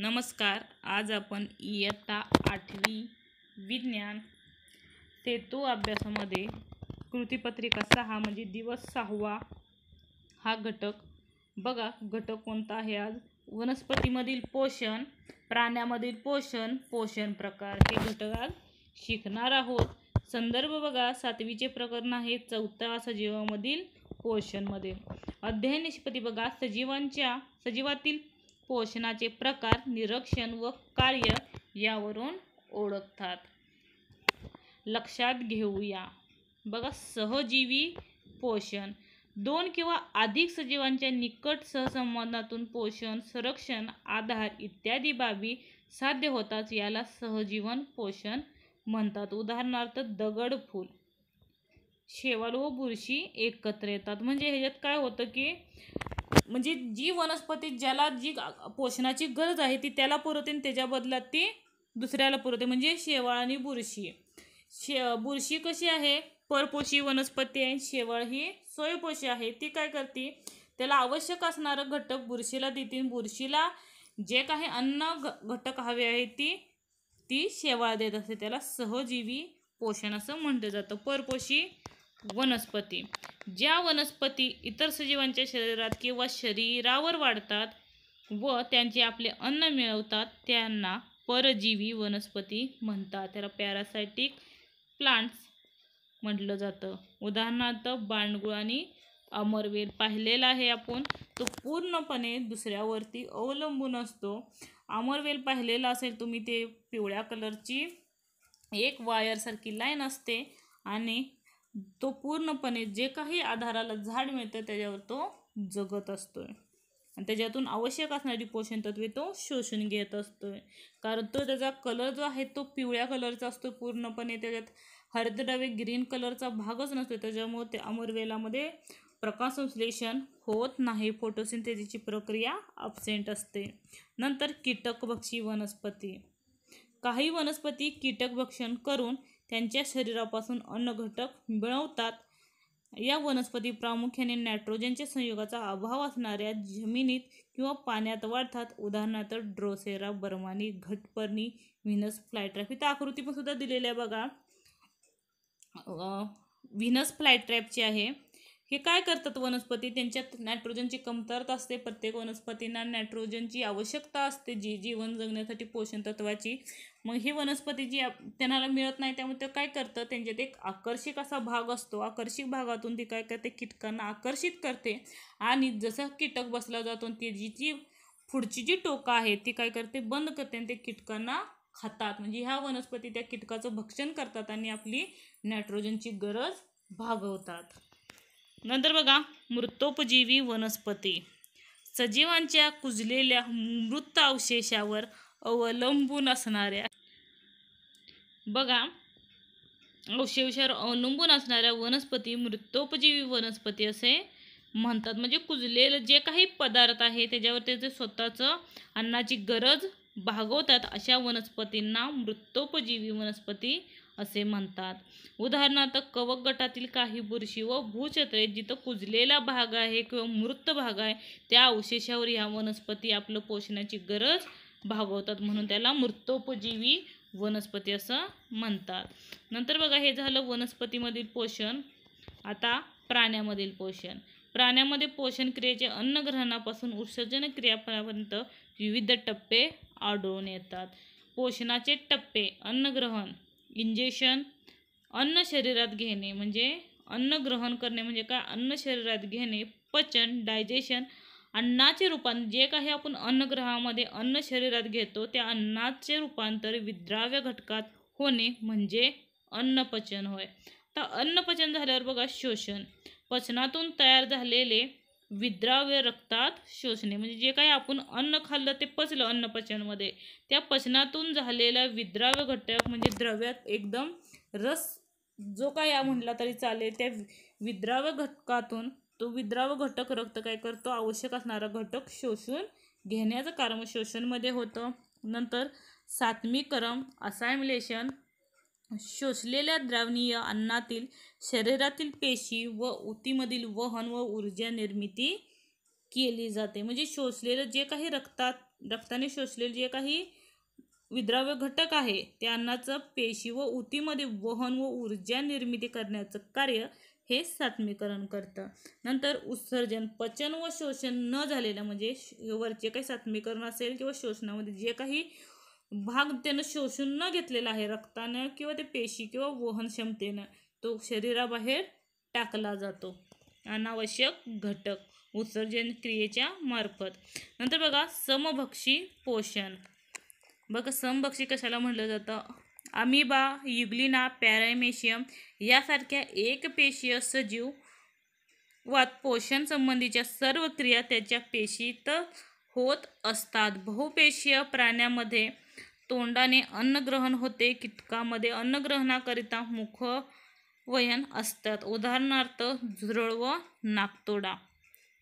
नमस्कार आज आपण इयत्ता आठवी विज्ञान सेतू अभ्यासामध्ये कृतीपत्रिका सहा म्हणजे दिवस सहावा हा घटक बघा घटक कोणता आहे आज वनस्पतीमधील पोषण प्राण्यामधील पोषण पोषण प्रकार हे घटक आज शिकणार आहोत संदर्भ बघा सातवीचे प्रकरण आहे चौथा सजीवामधील पोषणमध्ये अध्ययन निष्पत्ती बघा सजीवांच्या सजीवातील पोषणाचे प्रकार निरीक्षण व कार्य यावरून ओळखतात लक्षात घेऊया बघा सहजीवी पोषण दोन किंवा अधिक सजीवांच्या निकट सहसंबंधातून पोषण संरक्षण आधार इत्यादी बाबी साध्य होताच याला सहजीवन पोषण म्हणतात उदाहरणार्थ दगड फूल शेवाल व बुरशी एकत्र येतात म्हणजे ह्याच्यात काय होतं की म्हणजे जी वनस्पती ज्याला जी पोषणाची गरज आहे ती त्याला पुरवते आणि त्याच्या बदलात ती दुसऱ्याला पुरवते म्हणजे शेवाळ आणि बुरशी शे बुरशी कशी आहे परपोषी वनस्पती आहे शेवाळ ही स्वयंपोषी आहे ती काय करते त्याला आवश्यक असणारं घटक बुरशीला देते बुरशीला जे काही अन्न घ घटक हवे आहे ती ती शेवाळ देत असते त्याला सहजीवी पोषण असं म्हटलं जातं परपोषी वनस्पती ज्या वनस्पती इतर सजीवांच्या शरीरात किंवा शरीरावर वाढतात व त्यांचे आपले अन्न मिळवतात त्यांना परजीवी वनस्पती म्हणतात त्याला पॅरासायटिक प्लांट्स म्हटलं जातं उदाहरणार्थ बांडगुळ आणि अमरवेल पाहिलेला आहे आपण तो पूर्णपणे दुसऱ्यावरती अवलंबून असतो अमरवेल पाहिलेला असेल तुम्ही ते पिवळ्या कलरची एक वायरसारखी लाईन असते आणि तो पूर्णपणे जे काही आधाराला झाड मिळतं त्याच्यावर तो जगत असतोय आणि त्याच्यातून आवश्यक असणारी पोषण तत्वे तो शोषून घेत असतोय कारण तो त्याचा कलर जो आहे तो पिवळ्या कलरचा असतो पूर्णपणे त्याच्यात हरितद्रव्य ग्रीन कलरचा भागच नसतो त्याच्यामुळे ते अमरवेलामध्ये संश्लेषण होत नाही फोटोसिंथेसिसची प्रक्रिया अबसेंट असते नंतर कीटकभक्षी वनस्पती काही वनस्पती कीटकभक्षण करून त्यांच्या शरीरापासून अन्न घटक मिळवतात या वनस्पती प्रामुख्याने नायट्रोजनच्या संयोगाचा अभाव असणाऱ्या जमिनीत किंवा पाण्यात वाढतात उदाहरणार्थ ड्रोसेरा बर्मानी घटपर्णी व्हिनस फ्लायट्रॅप इथं आकृती पण सुद्धा दिलेल्या बघा व्हिनस फ्लायट्रॅपची आहे हे काय करतात वनस्पती त्यांच्यात नायट्रोजनची कमतरता असते प्रत्येक वनस्पतींना नायट्रोजनची आवश्यकता असते जी जीवन जगण्यासाठी पोषण तत्वाची मग ही वनस्पती जी त्यांना मिळत नाही त्यामुळे ते काय करतं त्यांच्यात एक आकर्षक असा भाग असतो आकर्षक भागातून ती काय करते कीटकांना आकर्षित करते आणि जसं कीटक बसला जातो ती जी जी पुढची जी टोकं आहे ती काय करते बंद करते आणि ते कीटकांना खातात म्हणजे ह्या वनस्पती त्या कीटकाचं भक्षण करतात आणि आपली नायट्रोजनची गरज भागवतात नंतर बघा मृतोपजीवी वनस्पती सजीवांच्या कुजलेल्या मृत अवशेषावर अवलंबून असणाऱ्या बघा अवशेषावर अवलंबून असणाऱ्या वनस्पती मृतोपजीवी वनस्पती असे म्हणतात म्हणजे कुजलेलं जे काही पदार्थ आहे त्याच्यावर त्याचं स्वतःचं अन्नाची गरज भागवतात अशा वनस्पतींना मृत्योपजीवी वनस्पती असे म्हणतात उदाहरणार्थ कवक गटातील काही बुरशी व भूछत्रे जिथं कुजलेला भाग आहे किंवा मृत भाग आहे त्या अवशेषावर ह्या वनस्पती आपलं पोषणाची गरज भागवतात म्हणून त्याला मृत्योपजीवी वनस्पती असं म्हणतात नंतर बघा हे झालं वनस्पतीमधील पोषण आता प्राण्यामधील पोषण प्राण्यामध्ये पोषण क्रियेचे अन्नग्रहणापासून उत्सर्जन क्रियापर्यंत विविध टप्पे आढळून येतात पोषणाचे टप्पे अन्नग्रहण इंजेक्शन अन्न शरीरात घेणे म्हणजे अन्न ग्रहण करणे म्हणजे काय अन्न शरीरात घेणे पचन डायजेशन अन्नाचे रूपांतर जे काही आपण अन्नग्रहामध्ये अन्न शरीरात घेतो त्या अन्नाचे रूपांतर विद्राव्य घटकात होणे म्हणजे अन्नपचन होय तर अन्नपचन झाल्यावर बघा शोषण पचनातून तयार झालेले विद्राव्य रक्तात शोषणे म्हणजे जे काही आपण अन्न खाल्लं ते पचलं अन्न त्या पचनातून झालेला विद्राव्य घटक म्हणजे द्रव्यात एकदम रस जो काय म्हटला तरी चालेल त्या विद्राव्य घटकातून तो विद्राव्य घटक रक्त काय करतो आवश्यक असणारा घटक शोषून घेण्याचं कारण शोषणमध्ये होतं नंतर सात्मिक क्रम असायमलेशन शोषलेल्या द्रावणीय अन्नातील शरीरातील पेशी व ऊतीमधील वहन व ऊर्जा निर्मिती केली जाते म्हणजे शोषलेलं जे काही रक्तात रक्ताने शोषलेलं जे काही विद्राव्य घटक आहे ते अन्नाचं पेशी व ऊतीमध्ये वहन व ऊर्जा निर्मिती करण्याचं कार्य हे सातमीकरण करतं नंतर उत्सर्जन पचन व शोषण न झालेलं म्हणजे वरचे काही सातमीकरण असेल किंवा शोषणामध्ये जे काही भाग त्यानं शोषून न घेतलेला आहे रक्तानं किंवा ते पेशी किंवा वहन क्षमतेनं तो शरीराबाहेर टाकला जातो अनावश्यक घटक उत्सर्जन क्रियेच्या मार्फत नंतर बघा समभक्षी पोषण बघा समभक्षी कशाला म्हटलं जातं अमिबा युग्लिना पॅरामेशियम यासारख्या एकपेशीय सजीव वात पोषण संबंधीच्या सर्व क्रिया त्याच्या पेशीत होत असतात बहुपेशीय प्राण्यामध्ये तोंडाने अन्नग्रहण होते कितकामध्ये अन्नग्रहणाकरिता मुख वयन असतात उदाहरणार्थ झुरळ व नाकतोडा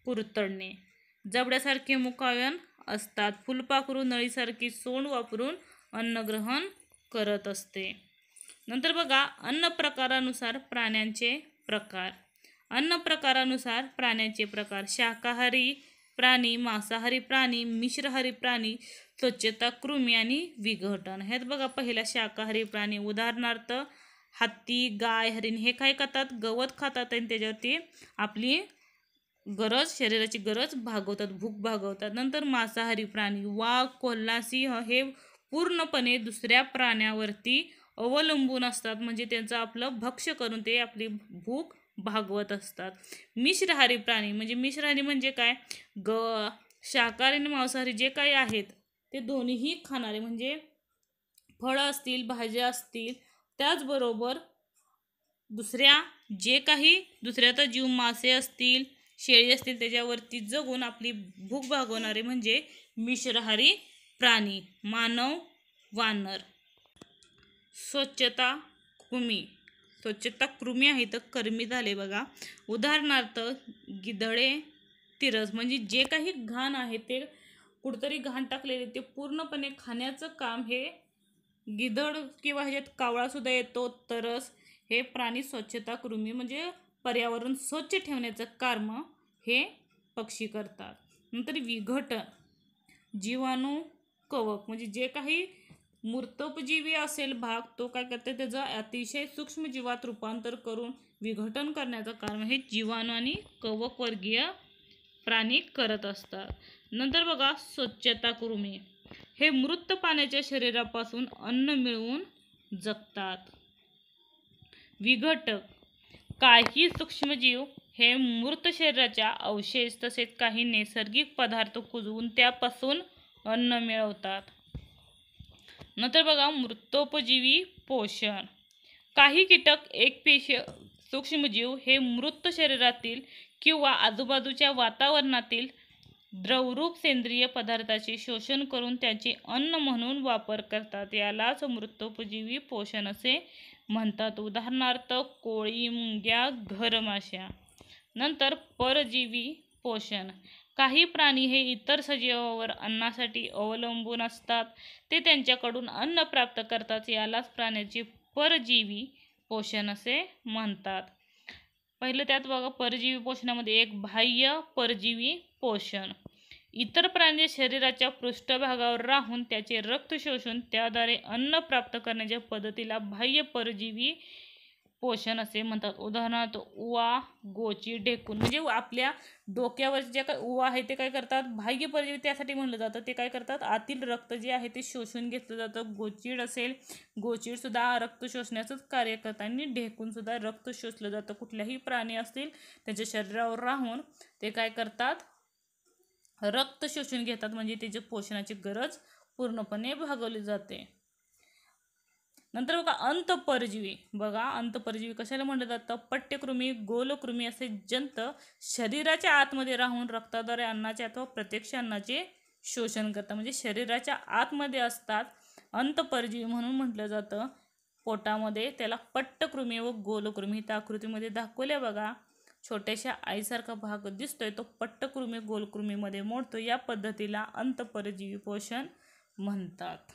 कुरतडणे जबड्यासारखे मुखावयन असतात फुलपाखरू नळीसारखी सोंड वापरून अन्नग्रहण करत असते नंतर बघा अन्न प्रकारानुसार प्राण्यांचे प्रकार अन्न प्रकारानुसार प्राण्यांचे प्रकार शाकाहारी प्राणी मांसाहारी प्राणी मिश्रहारी प्राणी स्वच्छता कृमी आणि विघटन ह्यात बघा पहिला शाकाहारी प्राणी उदाहरणार्थ हत्ती गाय हरिण हे काय खातात गवत खातात आणि त्याच्यावरती आपली गरज शरीराची गरज भागवतात भूक भागवतात नंतर मांसाहारी प्राणी वाघ कोल्हा सिंह हे पूर्णपणे दुसऱ्या प्राण्यावरती अवलंबून असतात म्हणजे त्यांचं आपलं भक्ष करून ते आपली भूक भागवत असतात मिश्रहारी प्राणी म्हणजे मिश्रहारी म्हणजे काय ग शाकाहारी आणि मांसाहारी जे काही आहेत ते दोन्हीही खाणारे म्हणजे फळं असतील भाज्या असतील त्याचबरोबर दुसऱ्या जे काही दुसऱ्याचा जीव मासे असतील शेळी असतील त्याच्यावरती जगून आपली भूक भागवणारे म्हणजे मिश्रहारी प्राणी मानव वानर स्वच्छता कृमी स्वच्छता कृमी आहे तर कर्मी झाले बघा उदाहरणार्थ गिधळे तिरस म्हणजे जे काही घाण आहे ते कुठंतरी घाण टाकलेले ते पूर्णपणे खाण्याचं काम हे गिधड किंवा ह्याच्यात कावळासुद्धा येतो तरच हे प्राणी स्वच्छता कृमी म्हणजे पर्यावरण स्वच्छ ठेवण्याचं कर्म हे पक्षी करतात नंतर विघटन जीवाणू कवक म्हणजे जे काही मूर्तोपजीवी असेल भाग तो काय करते त्याचं अतिशय सूक्ष्म जीवात रूपांतर करून विघटन करण्याचं कारण हे जीवाणू आणि कवकवर्गीय प्राणी करत असतात नंतर बघा स्वच्छता कुरुमी हे मृत पाण्याच्या शरीरापासून अन्न मिळवून जगतात विघटक काही सूक्ष्मजीव हे मृत शरीराच्या अवशेष तसेच काही नैसर्गिक पदार्थ कुजवून त्यापासून अन्न मिळवतात नंतर बघा मृतोपजीवी पोषण काही कीटक एक पेशी सूक्ष्मजीव हे मृत शरीरातील किंवा आजूबाजूच्या वातावरणातील द्रवरूप सेंद्रिय पदार्थाचे शोषण करून त्याचे अन्न म्हणून वापर करतात यालाच मृत्योपजीवी पोषण असे म्हणतात उदाहरणार्थ कोळी मुंग्या घरमाशा नंतर परजीवी पोषण काही प्राणी हे इतर सजीवावर अन्नासाठी अवलंबून असतात ते त्यांच्याकडून अन्न प्राप्त करतात यालाच प्राण्याचे परजीवी पोषण असे म्हणतात पहिलं त्यात बघा परजीवी पोषणामध्ये एक बाह्य परजीवी पोषण इतर प्राणी शरीराच्या पृष्ठभागावर राहून त्याचे रक्त शोषून त्याद्वारे अन्न प्राप्त करण्याच्या पद्धतीला बाह्य परजीवी पोषण असे म्हणतात उदाहरणार्थ उवा गोची ढेकून म्हणजे आपल्या डोक्यावर जे काय उवा आहे ते काय करतात बाह्य परजीवी त्यासाठी म्हणलं जातं ते काय करतात आतील रक्त जे आहे ते शोषून घेतलं जातं गोचीड असेल गोचीडसुद्धा रक्त शोषण्याचंच कार्य करतात आणि ढेकूनसुद्धा रक्त शोषलं जातं कुठल्याही प्राणी असतील त्याच्या शरीरावर राहून ते काय करतात रक्त शोषण घेतात म्हणजे त्याची पोषणाची गरज पूर्णपणे भागवली जाते नंतर बघा अंतपरजीवी बघा अंतपरजीवी कशाला म्हटलं जातं पट्यकृमी गोलकृमी असे जंत शरीराच्या आतमध्ये राहून रक्ताद्वारे अन्नाचे अथवा प्रत्यक्ष अन्नाचे शोषण करतात म्हणजे शरीराच्या आतमध्ये असतात अंतपरजीवी म्हणून म्हटलं जातं पोटामध्ये त्याला पट्टकृमी व गोलकृमी त्या आकृतीमध्ये दाखवल्या बघा छोट्याशा आईसारखा भाग दिसतोय तो पट्टकृमी गोलकृमीमध्ये मोडतो या पद्धतीला अंतपरजीवी पोषण म्हणतात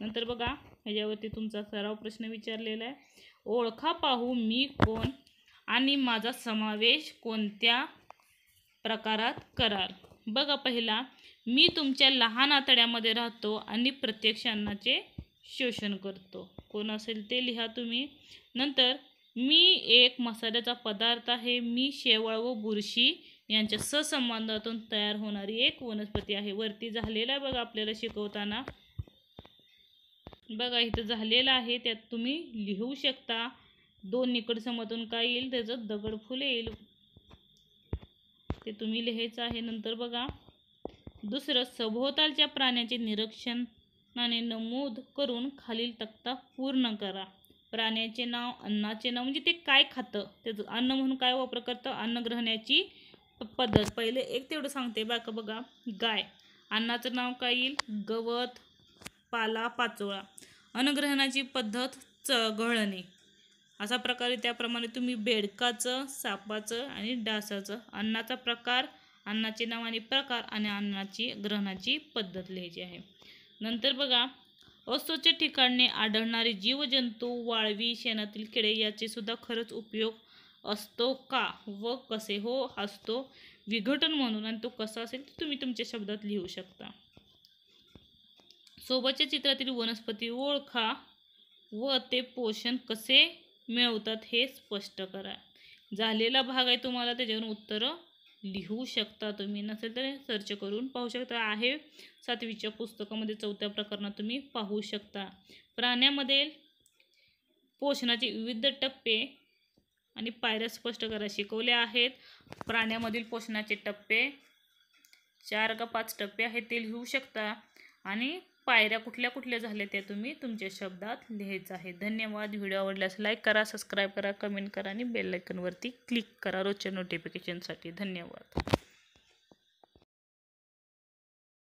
नंतर बघा ह्याच्यावरती तुमचा सराव प्रश्न विचारलेला आहे ओळखा पाहू मी कोण आणि माझा समावेश कोणत्या प्रकारात कराल बघा पहिला मी तुमच्या लहान आतड्यामध्ये राहतो आणि प्रत्यक्ष अन्नाचे शोषण करतो कोण असेल ते लिहा तुम्ही नंतर मी एक मसाल्याचा पदार्थ आहे मी शेवळ व बुरशी यांच्या ससंबंधातून तयार होणारी एक वनस्पती आहे वरती झालेला बघा आपल्याला शिकवताना बघा इथं झालेलं आहे त्यात तुम्ही लिहू शकता दोन समतून काय येईल त्याचं दगड फुले येईल ते तुम्ही लिहायचं आहे नंतर बघा दुसरं सभोवतालच्या प्राण्याचे निरीक्षणाने नमूद करून खालील तक्ता पूर्ण करा प्राण्याचे नाव अन्नाचे नाव म्हणजे ते काय खातं त्याचं अन्न म्हणून काय वापर करतं अन्न ग्रहण्याची पद्धत पहिले एक तेवढं सांगते बाका बघा गाय अन्नाचं नाव काय येईल गवत पाला पाचोळा अन्नग्रहणाची पद्धत च गळणे असा प्रकारे त्याप्रमाणे तुम्ही बेडकाचं सापाचं आणि डासाचं अन्नाचा प्रकार अन्नाचे नाव आणि प्रकार आणि अन्नाची ग्रहणाची पद्धत लिहायची आहे नंतर बघा अस्वच्छ ठिकाणी आढळणारे जीवजंतू वाळवी शेणातील किडे याचे सुद्धा खरंच उपयोग असतो का व कसे हो असतो विघटन म्हणून आणि तो कसा असेल ते तुम्ही तुमच्या शब्दात लिहू शकता सोबतच्या चित्रातील वनस्पती ओळखा व ते पोषण कसे मिळवतात हे स्पष्ट करा झालेला भाग आहे तुम्हाला त्याच्यावरून उत्तरं लिहू शकता तुम्ही नसेल तर सर्च करून पाहू शकता आहे सातवीच्या पुस्तकामध्ये चौथ्या प्रकरणात तुम्ही पाहू शकता प्राण्यामध्ये पोषणाचे विविध टप्पे आणि पायऱ्या स्पष्ट करा शिकवल्या आहेत प्राण्यामधील पोषणाचे टप्पे चार का पाच टप्पे आहेत ते लिहू शकता आणि पायऱ्या कुठल्या कुठल्या झाल्या त्या तुम्ही तुमच्या शब्दात लिहायचं आहे धन्यवाद व्हिडिओ आवडल्यास लाईक करा सबस्क्राईब करा कमेंट करा आणि बेल क्लिक करा रोजच्या नोटिफिकेशनसाठी धन्यवाद